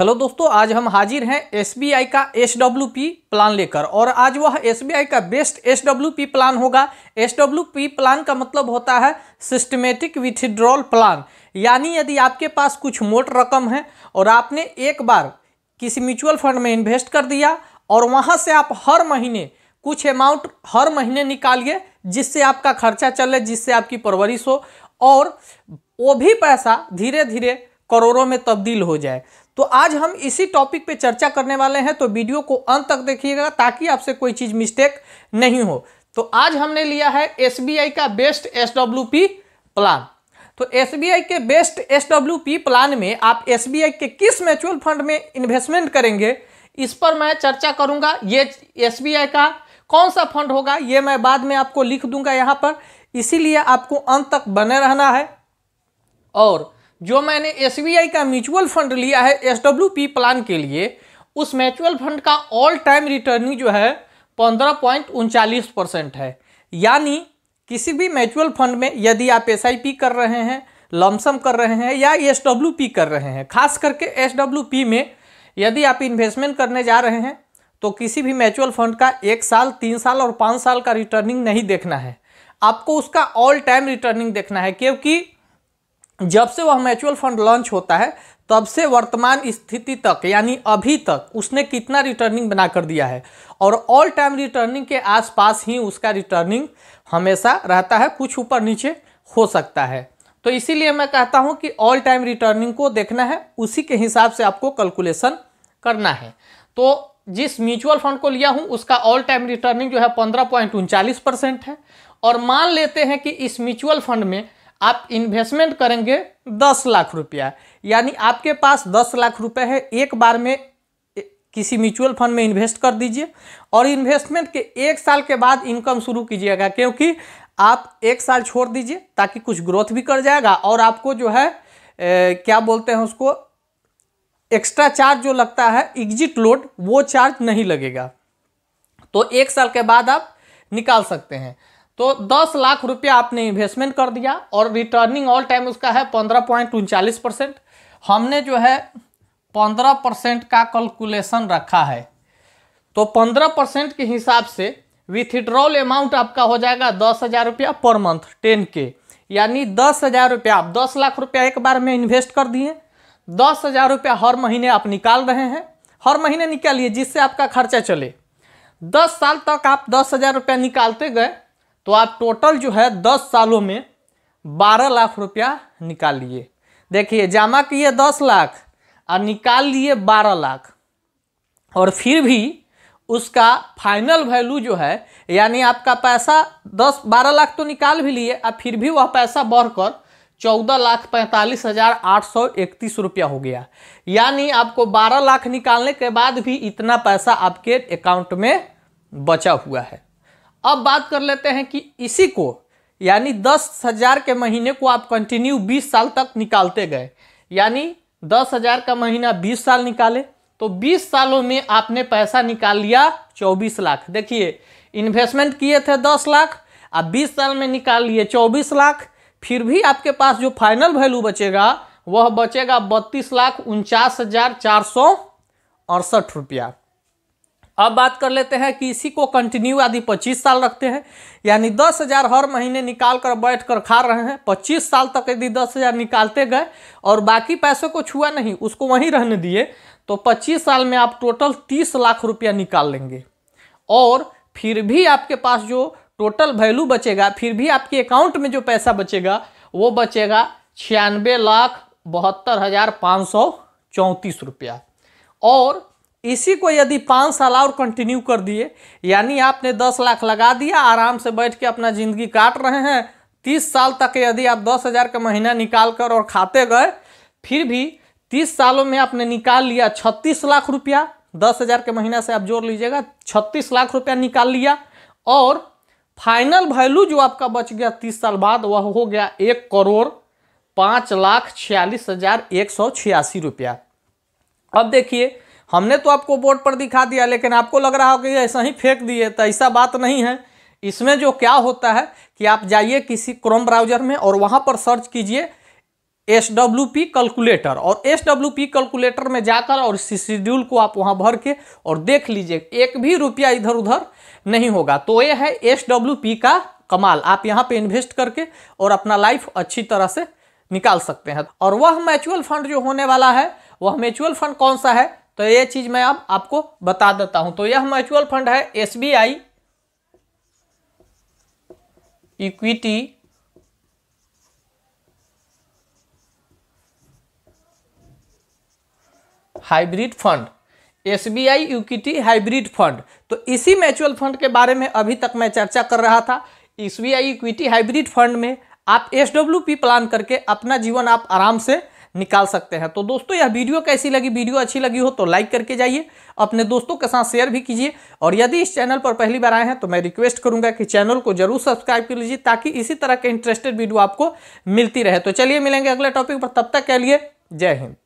hello दोस्तों आज हम हाजिर हैं एसबीआई का एसडब्ल्यूपी प्लान लेकर और आज वह एसबीआई का बेस्ट एसडब्ल्यूपी प्लान होगा एसडब्ल्यूपी प्लान का मतलब होता है सिस्टमेटिक विथड्रॉल प्लान यानी यदि आपके पास कुछ मोट रकम है और आपने एक बार किसी म्यूचुअल फंड में इन्वेस्ट कर दिया और वहाँ से आप हर महीने कुछ अमाउंट हर महीने निकालिए जिससे आपका खर्चा चले जिससे आपकी परवरिश हो और वो भी पैसा धीरे धीरे करोड़ों में तब्दील हो जाए तो आज हम इसी टॉपिक पे चर्चा करने वाले हैं तो वीडियो को अंत तक देखिएगा ताकि आपसे कोई चीज़ मिस्टेक नहीं हो तो आज हमने लिया है एस का बेस्ट एस प्लान तो एस के बेस्ट एस प्लान में आप एस के किस म्यूचुअल फंड में इन्वेस्टमेंट करेंगे इस पर मैं चर्चा करूंगा ये एस का कौन सा फंड होगा ये मैं बाद में आपको लिख दूंगा यहाँ पर इसीलिए आपको अंत तक बने रहना है और जो मैंने एस का म्यूचुअल फंड लिया है एस प्लान के लिए उस म्यूचुअल फंड का ऑल टाइम रिटर्निंग जो है पंद्रह पॉइंट उनचालीस परसेंट है यानी किसी भी म्यूचुअल फंड में यदि आप एस कर रहे हैं लमसम कर रहे हैं या एस कर रहे हैं खास करके एस में यदि आप इन्वेस्टमेंट करने जा रहे हैं तो किसी भी म्यूचुअल फंड का एक साल तीन साल और पाँच साल का रिटर्निंग नहीं देखना है आपको उसका ऑल टाइम रिटर्निंग देखना है क्योंकि जब से वह म्यूचुअल फंड लॉन्च होता है तब से वर्तमान स्थिति तक यानी अभी तक उसने कितना रिटर्निंग बना कर दिया है और ऑल टाइम रिटर्निंग के आसपास ही उसका रिटर्निंग हमेशा रहता है कुछ ऊपर नीचे हो सकता है तो इसीलिए मैं कहता हूं कि ऑल टाइम रिटर्निंग को देखना है उसी के हिसाब से आपको कैलकुलेशन करना है तो जिस म्यूचुअल फंड को लिया हूँ उसका ऑल टाइम रिटर्निंग जो है पंद्रह पॉइंट उनचालीस परसेंट है और मान लेते हैं कि इस म्यूचुअल फंड में आप इन्वेस्टमेंट करेंगे दस लाख रुपया यानी आपके पास दस लाख रुपये है एक बार में किसी म्यूचुअल फंड में इन्वेस्ट कर दीजिए और इन्वेस्टमेंट के एक साल के बाद इनकम शुरू कीजिएगा क्योंकि आप एक साल छोड़ दीजिए ताकि कुछ ग्रोथ भी कर जाएगा और आपको जो है ए, क्या बोलते हैं उसको एक्स्ट्रा चार्ज जो लगता है एग्जिट लोड वो चार्ज नहीं लगेगा तो एक साल के बाद आप निकाल सकते हैं तो दस लाख रुपया आपने इन्वेस्टमेंट कर दिया और रिटर्निंग ऑल टाइम उसका है पंद्रह पॉइंट उनचालीस परसेंट हमने जो है पंद्रह परसेंट का कैलकुलेशन रखा है तो पंद्रह परसेंट के हिसाब से विथड्रॉल अमाउंट आपका हो जाएगा दस हज़ार रुपया पर मंथ टेन के यानी दस हज़ार रुपया आप दस लाख रुपया एक बार में इन्वेस्ट कर दिए दस हज़ार रुपया हर महीने आप निकाल रहे हैं हर महीने निकालिए जिससे आपका खर्चा चले दस साल तक आप दस हज़ार रुपया निकालते गए तो आप टोटल जो है दस सालों में बारह लाख रुपया निकाल लिए देखिए जमा किए दस लाख और निकाल लिए बारह लाख और फिर भी उसका फाइनल वैल्यू जो है यानी आपका पैसा दस बारह लाख तो निकाल भी लिए और फिर भी वह पैसा बढ़कर चौदह लाख पैंतालीस हज़ार आठ सौ इकतीस रुपया हो गया यानी आपको बारह लाख निकालने के बाद भी इतना पैसा आपके अकाउंट में बचा हुआ है अब बात कर लेते हैं कि इसी को यानी दस हज़ार के महीने को आप कंटिन्यू बीस साल तक निकालते गए यानी दस हज़ार का महीना बीस साल निकाले तो बीस सालों में आपने पैसा निकाल लिया चौबीस लाख देखिए इन्वेस्टमेंट किए थे दस लाख आप बीस साल में निकाल लिए चौबीस लाख फिर भी आपके पास जो फाइनल वैल्यू बचेगा वह बचेगा बत्तीस लाख उनचास हज़ार चार सौ अड़सठ रुपया अब बात कर लेते हैं कि इसी को कंटिन्यू यदि पच्चीस साल रखते हैं यानी दस हज़ार हर महीने निकाल कर बैठ कर खा रहे हैं पच्चीस साल तक यदि दस हज़ार निकालते गए और बाकी पैसों को छुआ नहीं उसको वहीं रहने दिए तो पच्चीस साल में आप टोटल तीस लाख रुपया निकाल लेंगे और फिर भी आपके पास जो टोटल वैल्यू बचेगा फिर भी आपके अकाउंट में जो पैसा बचेगा वो बचेगा छियानवे लाख बहत्तर हज़ार पाँच सौ चौंतीस रुपया और इसी को यदि पाँच साल और कंटिन्यू कर दिए यानी आपने दस लाख लगा दिया आराम से बैठ के अपना ज़िंदगी काट रहे हैं तीस साल तक यदि आप दस हज़ार का महीना निकाल कर और खाते गए फिर भी तीस सालों में आपने निकाल लिया छत्तीस लाख रुपया दस हज़ार के महीना से आप जोड़ लीजिएगा छत्तीस लाख रुपया निकाल लिया और फाइनल वैल्यू जो आपका बच गया तीस साल बाद वह हो गया एक करोड़ पाँच लाख छियालीस हज़ार एक सौ छियासी रुपया अब देखिए हमने तो आपको बोर्ड पर दिखा दिया लेकिन आपको लग रहा हो कि ऐसा ही फेंक दिए तो ऐसा बात नहीं है इसमें जो क्या होता है कि आप जाइए किसी क्रोम ब्राउजर में और वहाँ पर सर्च कीजिए एस डब्ल्यू पी कैलकुलेटर और एस डब्ल्यू पी कैलकुलेटर में जाकर और शेड्यूल को आप वहाँ भर के और देख लीजिए एक भी रुपया इधर उधर नहीं होगा तो ये है एस डब्ल्यू पी का कमाल आप यहाँ पे इन्वेस्ट करके और अपना लाइफ अच्छी तरह से निकाल सकते हैं और वह म्यूचुअल फंड जो होने वाला है वह म्यूचुअल फंड कौन सा है तो ये चीज मैं अब आप आपको बता देता हूं तो यह म्यूचुअल फंड है S B I equity hybrid fund S B I equity hybrid fund तो इसी म्यूचुअल फंड के बारे में अभी तक मैं चर्चा कर रहा था S B I equity hybrid fund में आप एस डब्ल्यू पी प्लान करके अपना जीवन आप आराम से निकाल सकते हैं तो दोस्तों यह वीडियो कैसी लगी वीडियो अच्छी लगी हो तो लाइक करके जाइए अपने दोस्तों के साथ शेयर भी कीजिए और यदि इस चैनल पर पहली बार आए हैं तो मैं रिक्वेस्ट करूंगा कि चैनल को जरूर सब्सक्राइब कर लीजिए ताकि इसी तरह के इंटरेस्टेड वीडियो आपको मिलती रहे तो चलिए मिलेंगे अगले टॉपिक पर तब तक के लिए जय हिंद